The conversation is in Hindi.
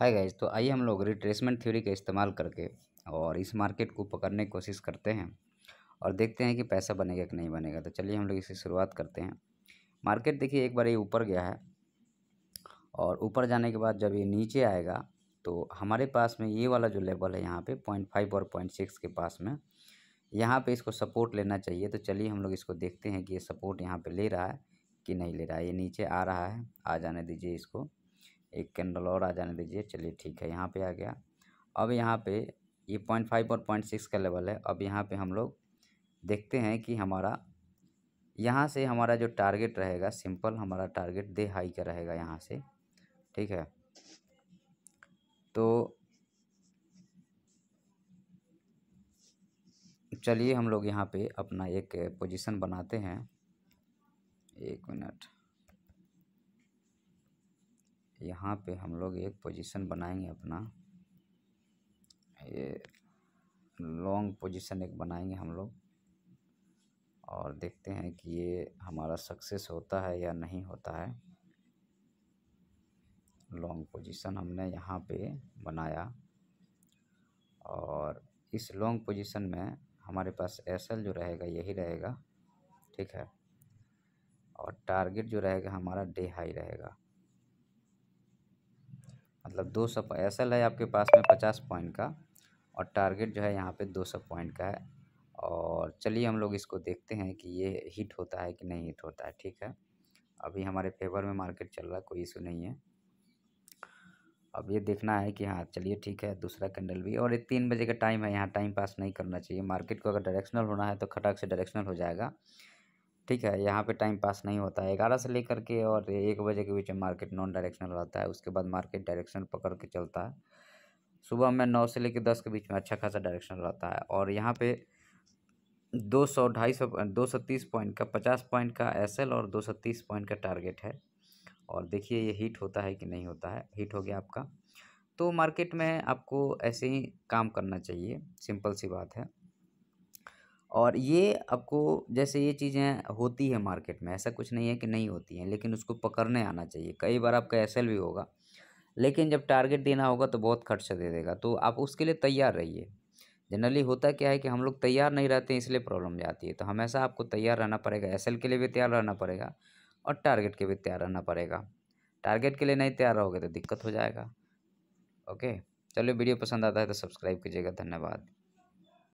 हाय गाइज तो आइए हम लोग रिट्रेसमेंट थ्योरी का इस्तेमाल करके और इस मार्केट को पकड़ने की कोशिश करते हैं और देखते हैं कि पैसा बनेगा कि नहीं बनेगा तो चलिए हम लोग इसकी शुरुआत करते हैं मार्केट देखिए एक बार ये ऊपर गया है और ऊपर जाने के बाद जब ये नीचे आएगा तो हमारे पास में ये वाला जो लेवल है यहाँ पे पॉइंट फाइव और पॉइंट सिक्स के पास में यहाँ पे इसको सपोर्ट लेना चाहिए तो चलिए हम लोग इसको देखते हैं कि ये सपोर्ट यहाँ पे ले रहा है कि नहीं ले रहा है ये नीचे आ रहा है आ जाने दीजिए इसको एक कैंडल और आ जाने दीजिए चलिए ठीक है यहाँ पे आ गया अब यहाँ पे ये पॉइंट फाइव और पॉइंट सिक्स का लेवल है अब यहाँ पे हम लोग देखते हैं कि हमारा यहाँ से हमारा जो टारगेट रहेगा सिंपल हमारा टारगेट दे हाई का रहेगा यहाँ से ठीक है तो चलिए हम लोग यहाँ पे अपना एक पोजीशन बनाते हैं एक मिनट यहाँ पे हम लोग एक पोजीशन बनाएंगे अपना ये लॉन्ग पोजीशन एक बनाएंगे हम लोग और देखते हैं कि ये हमारा सक्सेस होता है या नहीं होता है लॉन्ग पोजीशन हमने यहाँ पे बनाया और इस लॉन्ग पोजीशन में हमारे पास एस जो रहेगा यही रहेगा ठीक है और टारगेट जो रहेगा हमारा डे हाई रहेगा मतलब दो सौ एस है आपके पास में पचास पॉइंट का और टारगेट जो है यहाँ पे दो सौ पॉइंट का है और चलिए हम लोग इसको देखते हैं कि ये हिट होता है कि नहीं हिट होता है ठीक है अभी हमारे फेवर में मार्केट चल रहा है कोई इशू नहीं है अब ये देखना है कि हाँ चलिए ठीक है दूसरा कैंडल भी और ये तीन बजे का टाइम है यहाँ टाइम पास नहीं करना चाहिए मार्केट को अगर डायरेक्शनल होना है तो खटाक से डायरेक्शनल हो जाएगा ठीक है यहाँ पे टाइम पास नहीं होता है ग्यारह से लेकर के और एक बजे के बीच में मार्केट नॉन डायरेक्शनल रहता है उसके बाद मार्केट डायरेक्शन पकड़ के चलता है सुबह में नौ से लेकर दस के बीच में अच्छा खासा डायरेक्शन रहता है और यहाँ पे दो सौ ढाई सौ दो सौ तीस पॉइंट का पचास पॉइंट का एस एल और दो सौ तीस पॉइंट का टारगेट है और देखिए ये हीट होता है कि नहीं होता है हीट हो गया आपका तो मार्केट में आपको ऐसे ही काम करना चाहिए सिंपल सी बात है और ये आपको जैसे ये चीज़ें होती है मार्केट में ऐसा कुछ नहीं है कि नहीं होती हैं लेकिन उसको पकड़ने आना चाहिए कई बार आपका एस भी होगा लेकिन जब टारगेट देना होगा तो बहुत खर्चा दे देगा तो आप उसके लिए तैयार रहिए जनरली होता क्या है कि हम लोग तैयार नहीं रहते हैं इसलिए प्रॉब्लम जाती है तो हमेशा आपको तैयार रहना पड़ेगा एस के लिए भी तैयार रहना पड़ेगा और टारगेट के भी तैयार रहना पड़ेगा टारगेट के लिए नहीं तैयार रहोगे तो दिक्कत हो जाएगा ओके चलिए वीडियो पसंद आता है तो सब्सक्राइब कीजिएगा धन्यवाद